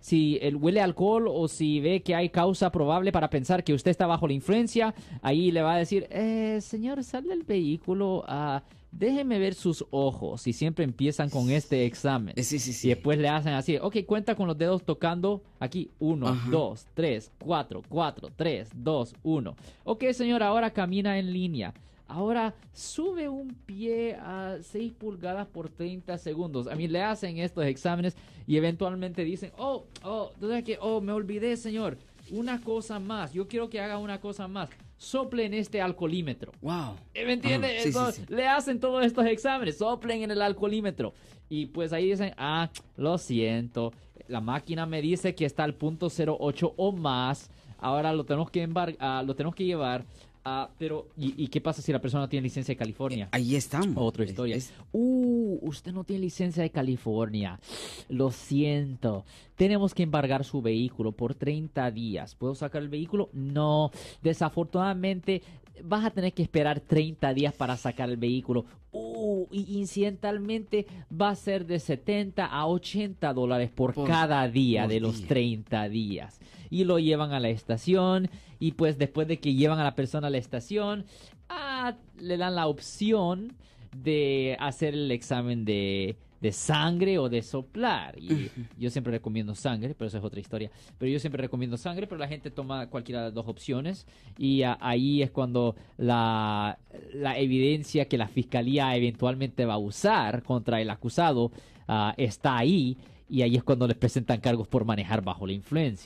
si huele alcohol o si ve que hay causa probable para pensar que usted está bajo la influencia, ahí le va a decir, eh, señor, sal del vehículo, a ah, déjeme ver sus ojos. Y siempre empiezan con este examen. Sí, sí, sí. Y después le hacen así, ok, cuenta con los dedos tocando aquí. Uno, dos, tres, cuatro, cuatro, tres, dos, uno. Ok, señor, ahora camina en línea. Ahora sube un pie a 6 pulgadas por 30 segundos. A mí le hacen estos exámenes y eventualmente dicen, oh, oh, que, oh, me olvidé, señor. Una cosa más. Yo quiero que haga una cosa más Sople en este alcoholímetro. Wow. ¿Eh, ¿Me entiendes? Le hacen todos estos exámenes, soplen en el alcoholímetro. Y pues ahí dicen, ah, lo siento, la máquina me dice que está al punto 08 o más. Ahora lo tenemos que, embar ah, lo tenemos que llevar Ah, pero, ¿y, qué pasa si la persona no tiene licencia de California? Eh, ahí estamos. Otra historia. Uh, usted no tiene licencia de California. Lo siento. Tenemos que embargar su vehículo por 30 días. ¿Puedo sacar el vehículo? No. Desafortunadamente, vas a tener que esperar 30 días para sacar el vehículo incidentalmente va a ser de 70 a 80 dólares por, cada día de los 30 días. Y lo llevan a la estación y pues después de que llevan a la persona a la estación, ah, le dan la opción de hacer el examen de, sangre o de soplar. Y yo siempre recomiendo sangre, pero eso es otra historia. Pero yo siempre recomiendo sangre, pero la gente toma cualquiera de las dos opciones. Y ahí es cuando la, la evidencia que la fiscalía eventualmente va a usar contra el acusado ah, está ahí y ahí es cuando les presentan cargos por manejar bajo la influencia.